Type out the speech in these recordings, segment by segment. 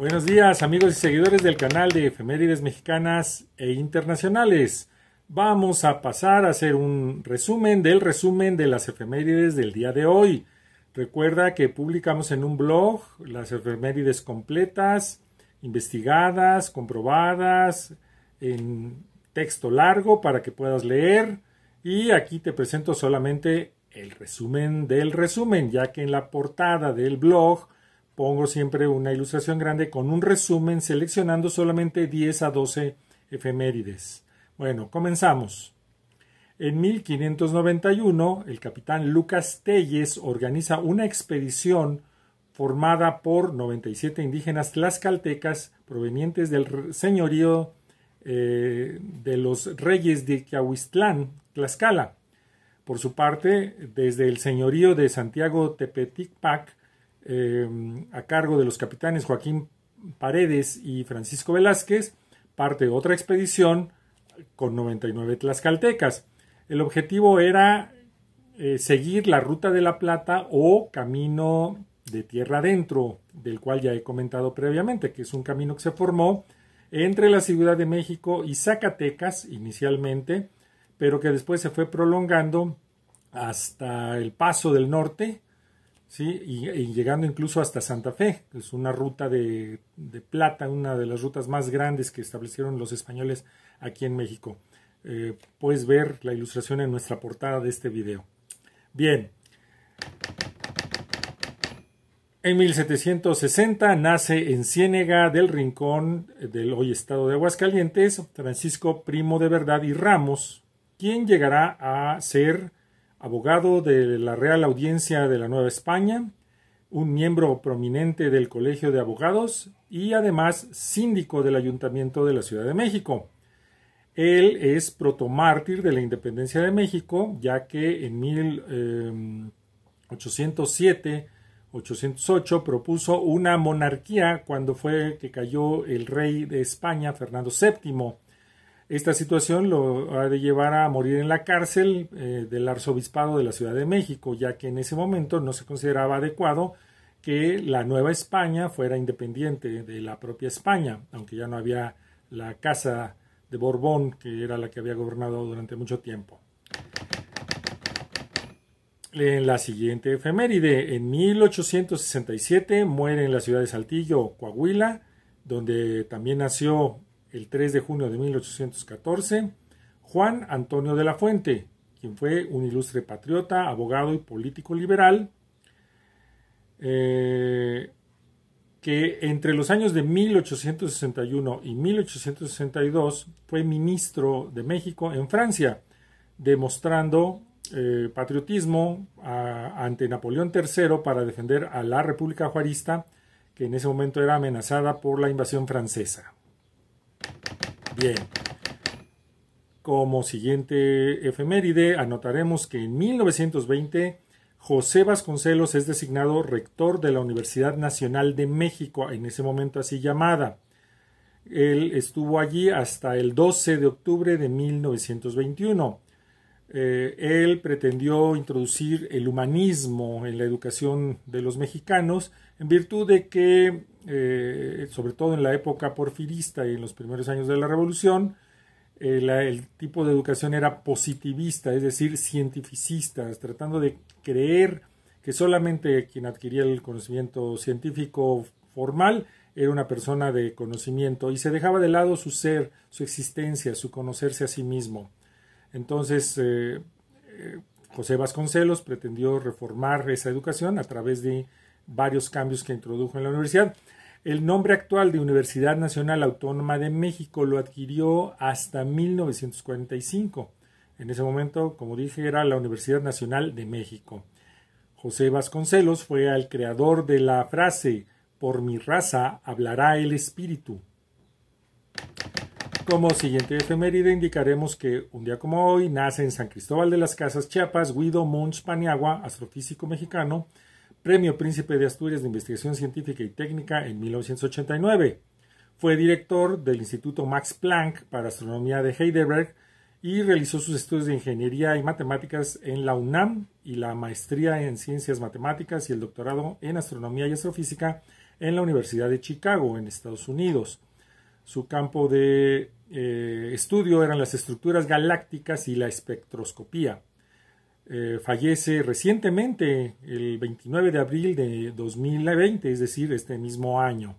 Buenos días amigos y seguidores del canal de efemérides mexicanas e internacionales. Vamos a pasar a hacer un resumen del resumen de las efemérides del día de hoy. Recuerda que publicamos en un blog las efemérides completas, investigadas, comprobadas, en texto largo para que puedas leer. Y aquí te presento solamente el resumen del resumen, ya que en la portada del blog pongo siempre una ilustración grande con un resumen seleccionando solamente 10 a 12 efemérides. Bueno, comenzamos. En 1591, el capitán Lucas Telles organiza una expedición formada por 97 indígenas tlaxcaltecas provenientes del señorío eh, de los reyes de Kiahuistlán, Tlaxcala. Por su parte, desde el señorío de Santiago Tepeticpac, eh, a cargo de los capitanes Joaquín Paredes y Francisco Velázquez, parte de otra expedición con 99 tlaxcaltecas. El objetivo era eh, seguir la ruta de la plata o camino de tierra adentro, del cual ya he comentado previamente, que es un camino que se formó entre la Ciudad de México y Zacatecas inicialmente, pero que después se fue prolongando hasta el Paso del Norte, y, llegando incluso hasta Santa Fe, que es una ruta de, plata, una de las rutas más grandes que establecieron los españoles aquí en México. Eh, puedes ver la ilustración en nuestra portada de este video. Bien, en 1760 nace en Ciénega del Rincón del hoy estado de Aguascalientes Francisco Primo de Verdad y Ramos, quien llegará a ser abogado de la Real Audiencia de la Nueva España, un miembro prominente del Colegio de Abogados y además síndico del Ayuntamiento de la Ciudad de México. Él es protomártir de la independencia de México, ya que en 1807-808 eh, propuso una monarquía cuando fue que cayó el rey de España, Fernando VII esta situación lo ha de llevar a morir en la cárcel eh, del arzobispado de la Ciudad de México, ya que en ese momento no se consideraba adecuado que la Nueva España fuera independiente de la propia España, aunque ya no había la Casa de Borbón, que era la que había gobernado durante mucho tiempo. En la siguiente efeméride, en 1867 muere en la ciudad de Saltillo, Coahuila, donde también nació el 3 de junio de 1814, Juan Antonio de la Fuente, quien fue un ilustre patriota, abogado y político liberal, eh, que entre los años de 1861 y 1862 fue ministro de México en Francia, demostrando eh, patriotismo ante Napoleón III para defender a la República Juarista, que en ese momento era amenazada por la invasión francesa. Bien. Como siguiente efeméride, anotaremos que en 1920 José Vasconcelos es designado rector de la Universidad Nacional de México, en ese momento así llamada. Él estuvo allí hasta el 12 de octubre de 1921. Eh, él pretendió introducir el humanismo en la educación de los mexicanos en virtud de que, eh, sobre todo en la época porfirista y en los primeros años de la revolución, eh, el tipo de educación era positivista, es decir, cientificista, tratando de creer que solamente quien adquiría el conocimiento científico formal era una persona de conocimiento y se dejaba de lado su ser, su existencia, su conocerse a sí mismo. Entonces, eh, eh, José Vasconcelos pretendió reformar esa educación a través de varios cambios que introdujo en la universidad. El nombre actual de Universidad Nacional Autónoma de México lo adquirió hasta 1945. En ese momento, como dije, era la Universidad Nacional de México. José Vasconcelos fue el creador de la frase por mi raza hablará el espíritu, como siguiente efeméride indicaremos que un día como hoy nace en San Cristóbal de las Casas, Chiapas, Guido Munch Paniagua, astrofísico mexicano, Premio Príncipe de Asturias de Investigación Científica y Técnica en 1989. Fue director del Instituto Max Planck para Astronomía de Heidelberg y realizó sus estudios de ingeniería y matemáticas en la UNAM y la maestría en ciencias matemáticas y el doctorado en astronomía y astrofísica en la Universidad de Chicago, en Estados Unidos. Su campo de eh, estudio eran las estructuras galácticas y la espectroscopía. Eh, fallece recientemente, el 29 de abril de 2020, es decir, este mismo año.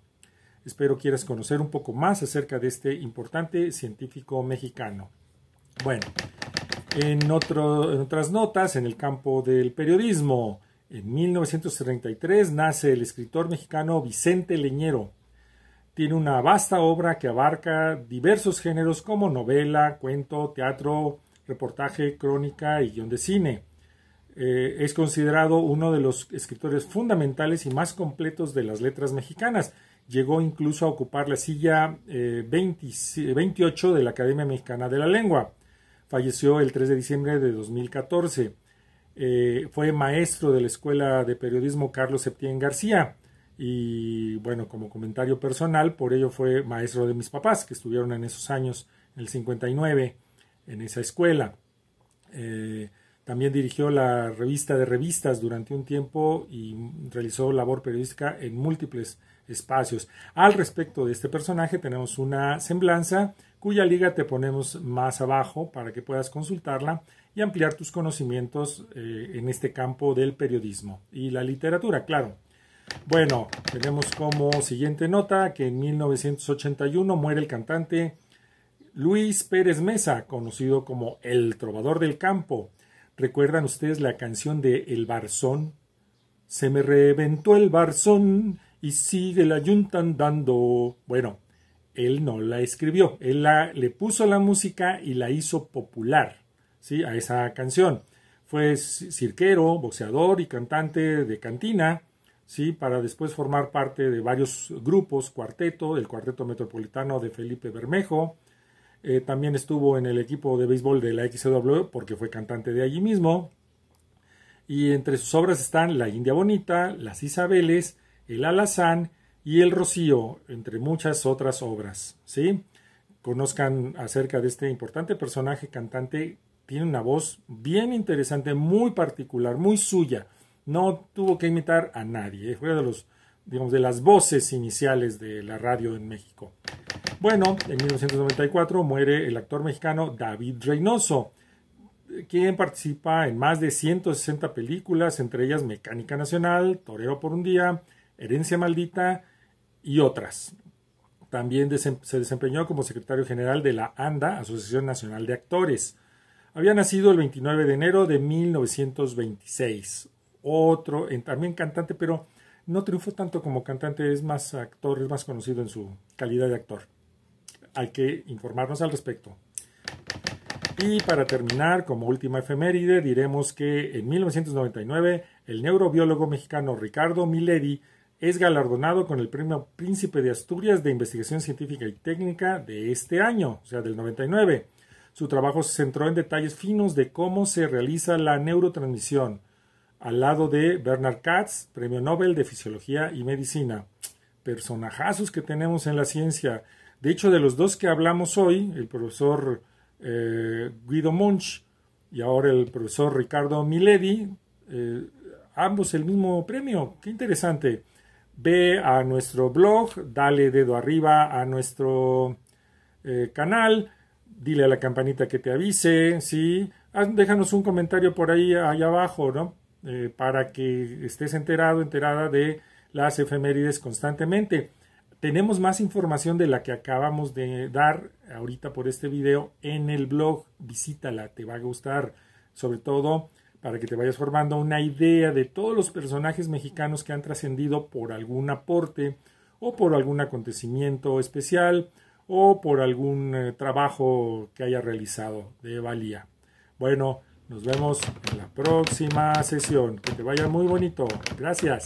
Espero quieras conocer un poco más acerca de este importante científico mexicano. Bueno, en, en otras notas, en el campo del periodismo, en 1933 nace el escritor mexicano Vicente Leñero tiene una vasta obra que abarca diversos géneros como novela, cuento, teatro, reportaje, crónica y guión de cine. Eh, es considerado uno de los escritores fundamentales y más completos de las letras mexicanas. Llegó incluso a ocupar la silla 28 eh, de la Academia Mexicana de la Lengua. Falleció el 3 de diciembre de 2014. Eh, fue maestro de la Escuela de Periodismo Carlos Septién García y bueno, como comentario personal, por ello fue maestro de mis papás, que estuvieron en esos años, en el 59, en esa escuela. Eh, también dirigió la revista de revistas durante un tiempo y realizó labor periodística en múltiples espacios. Al respecto de este personaje tenemos una semblanza cuya liga te ponemos más abajo para que puedas consultarla y ampliar tus conocimientos eh, en este campo del periodismo y la literatura, claro. Bueno, tenemos como siguiente nota que en 1981 muere el cantante Luis Pérez Mesa, conocido como El Trovador del Campo. ¿Recuerdan ustedes la canción de El Barzón? Se me reventó el Barzón y sigue la yunta dando... Bueno, él no la escribió, él la, le puso la música y la hizo popular ¿sí? a esa canción. Fue cirquero, boxeador y cantante de cantina ¿sí? para después formar parte de varios grupos, cuarteto, el cuarteto metropolitano de Felipe Bermejo, eh, también estuvo en el equipo de béisbol de la XW porque fue cantante de allí mismo, y entre sus obras están La India Bonita, Las Isabeles, El Alazán y El Rocío, entre muchas otras obras, ¿sí? Conozcan acerca de este importante personaje cantante, tiene una voz bien interesante, muy particular, muy suya no tuvo que imitar a nadie. Fue de los, de las voces iniciales de la radio en México. Bueno, en 1994 muere el actor mexicano David Reynoso, quien participa en más de 160 películas, entre ellas Mecánica Nacional, Torero por un Día, Herencia Maldita y otras. También se desempeñó como secretario general de la ANDA, Asociación Nacional de Actores. Había nacido el 29 de enero de 1926 otro, también cantante, pero no triunfó tanto como cantante, es más actor, es más conocido en su calidad de actor. Hay que informarnos al respecto. Y para terminar, como última efeméride, diremos que en 1999 el neurobiólogo mexicano Ricardo Miledi es galardonado con el Premio Príncipe de Asturias de Investigación Científica y Técnica de este año, o sea, del 99. Su trabajo se centró en detalles finos de cómo se realiza la neurotransmisión, al lado de Bernard Katz, Premio Nobel de Fisiología y Medicina. Personajazos que tenemos en la ciencia. De hecho, de los dos que hablamos hoy, el profesor eh, Guido Munch y ahora el profesor Ricardo Miledi, eh, ambos el mismo premio. Qué interesante. Ve a nuestro blog, dale dedo arriba a nuestro eh, canal, dile a la campanita que te avise, ¿sí? Ah, déjanos un comentario por ahí, allá abajo, ¿no? Eh, para que estés enterado, enterada de las efemérides constantemente. Tenemos más información de la que acabamos de dar ahorita por este video en el blog. Visítala, te va a gustar, sobre todo para que te vayas formando una idea de todos los personajes mexicanos que han trascendido por algún aporte o por algún acontecimiento especial o por algún eh, trabajo que haya realizado de valía. Bueno, nos vemos en la próxima sesión. Que te vaya muy bonito. Gracias.